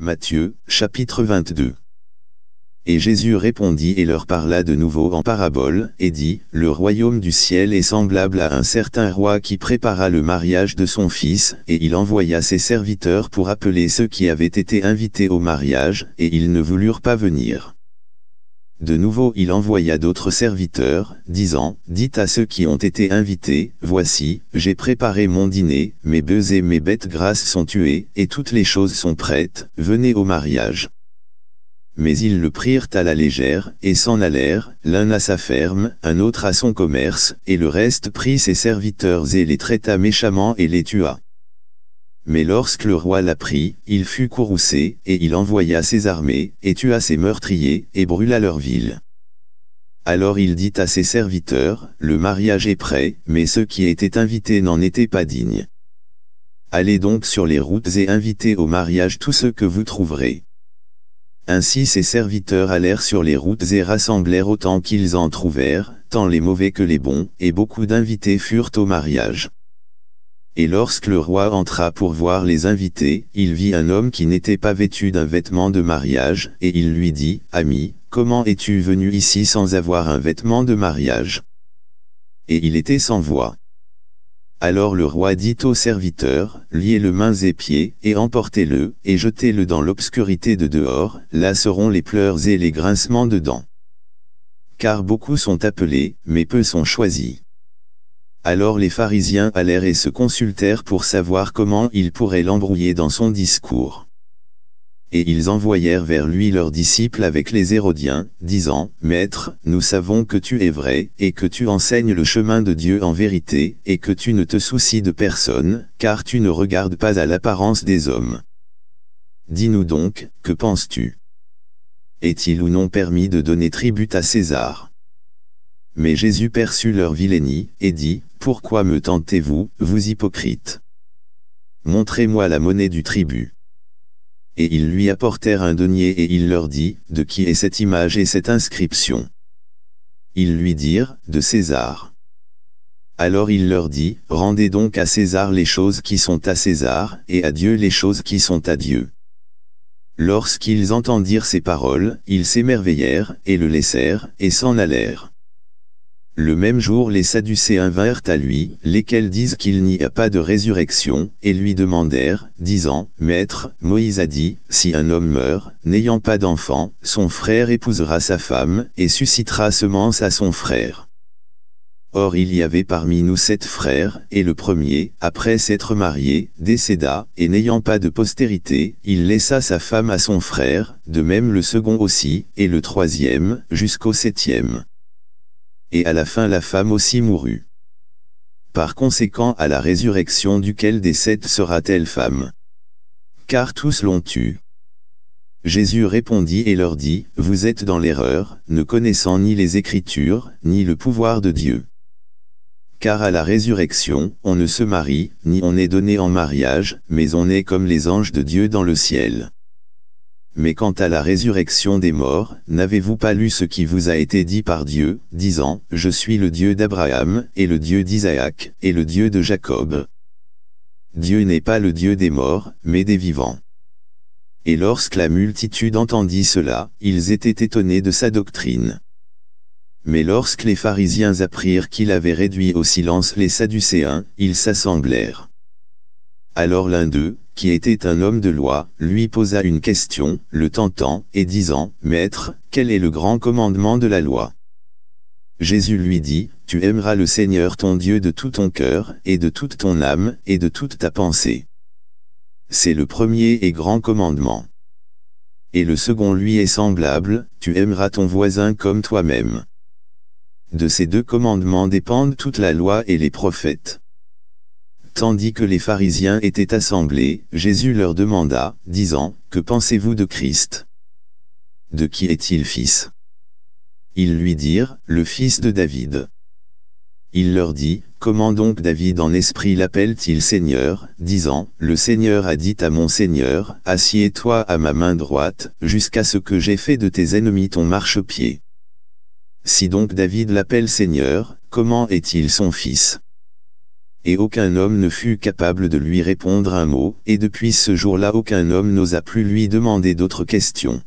Matthieu, chapitre 22. Et Jésus répondit et leur parla de nouveau en parabole, et dit, Le royaume du ciel est semblable à un certain roi qui prépara le mariage de son fils, et il envoya ses serviteurs pour appeler ceux qui avaient été invités au mariage, et ils ne voulurent pas venir. De nouveau il envoya d'autres serviteurs, disant, Dites à ceux qui ont été invités, Voici, j'ai préparé mon dîner, mes bœufs et mes bêtes grasses sont tués, et toutes les choses sont prêtes, venez au mariage. Mais ils le prirent à la légère, et s'en allèrent, l'un à sa ferme, un autre à son commerce, et le reste prit ses serviteurs et les traita méchamment et les tua. Mais lorsque le roi l'apprit, il fut courroucé, et il envoya ses armées, et tua ses meurtriers, et brûla leur ville. Alors il dit à ses serviteurs, le mariage est prêt, mais ceux qui étaient invités n'en étaient pas dignes. Allez donc sur les routes et invitez au mariage tous ceux que vous trouverez. Ainsi ses serviteurs allèrent sur les routes et rassemblèrent autant qu'ils en trouvèrent, tant les mauvais que les bons, et beaucoup d'invités furent au mariage. Et lorsque le roi entra pour voir les invités, il vit un homme qui n'était pas vêtu d'un vêtement de mariage, et il lui dit, « Ami, comment es-tu venu ici sans avoir un vêtement de mariage ?» Et il était sans voix. Alors le roi dit au serviteurs, « Liez-le mains et pieds, et emportez-le, et jetez-le dans l'obscurité de dehors, là seront les pleurs et les grincements de dents. Car beaucoup sont appelés, mais peu sont choisis. » Alors les pharisiens allèrent et se consultèrent pour savoir comment ils pourraient l'embrouiller dans son discours. Et ils envoyèrent vers lui leurs disciples avec les Hérodiens, disant, « Maître, nous savons que tu es vrai, et que tu enseignes le chemin de Dieu en vérité, et que tu ne te soucies de personne, car tu ne regardes pas à l'apparence des hommes. Dis-nous donc, que penses-tu Est-il ou non permis de donner tribut à César ?» Mais Jésus perçut leur vilainie, et dit, Pourquoi me tentez-vous, vous hypocrites Montrez-moi la monnaie du tribut. Et ils lui apportèrent un denier et il leur dit, De qui est cette image et cette inscription Ils lui dirent, De César. Alors il leur dit, Rendez donc à César les choses qui sont à César, et à Dieu les choses qui sont à Dieu. Lorsqu'ils entendirent ces paroles, ils s'émerveillèrent, et le laissèrent, et s'en allèrent. Le même jour les Sadducéens vinrent à lui, lesquels disent qu'il n'y a pas de résurrection, et lui demandèrent, disant, Maître, Moïse a dit, si un homme meurt, n'ayant pas d'enfant, son frère épousera sa femme, et suscitera semence à son frère. Or il y avait parmi nous sept frères, et le premier, après s'être marié, décéda, et n'ayant pas de postérité, il laissa sa femme à son frère, de même le second aussi, et le troisième, jusqu'au septième et à la fin la femme aussi mourut. Par conséquent à la résurrection duquel des sept sera-t-elle femme Car tous l'ont tue. Jésus répondit et leur dit, Vous êtes dans l'erreur, ne connaissant ni les Écritures, ni le pouvoir de Dieu. Car à la résurrection, on ne se marie, ni on est donné en mariage, mais on est comme les anges de Dieu dans le ciel. Mais quant à la résurrection des morts, n'avez-vous pas lu ce qui vous a été dit par Dieu, disant, Je suis le Dieu d'Abraham, et le Dieu d'Isaac, et le Dieu de Jacob. Dieu n'est pas le Dieu des morts, mais des vivants. Et lorsque la multitude entendit cela, ils étaient étonnés de sa doctrine. Mais lorsque les pharisiens apprirent qu'il avait réduit au silence les Sadducéens, ils s'assemblèrent. Alors l'un d'eux, qui était un homme de loi, lui posa une question, le tentant, et disant, Maître, quel est le grand commandement de la loi Jésus lui dit, Tu aimeras le Seigneur ton Dieu de tout ton cœur, et de toute ton âme, et de toute ta pensée. C'est le premier et grand commandement. Et le second lui est semblable, Tu aimeras ton voisin comme toi-même. De ces deux commandements dépendent toute la loi et les prophètes. Tandis que les pharisiens étaient assemblés, Jésus leur demanda, disant, Que pensez-vous de Christ De qui est-il fils Ils lui dirent, Le fils de David. Il leur dit, Comment donc David en esprit l'appelle-t-il Seigneur, disant, Le Seigneur a dit à mon Seigneur, Assieds-toi à ma main droite, jusqu'à ce que j'ai fait de tes ennemis ton marchepied. Si donc David l'appelle Seigneur, comment est-il son fils et aucun homme ne fut capable de lui répondre un mot, et depuis ce jour-là aucun homme n'osa plus lui demander d'autres questions.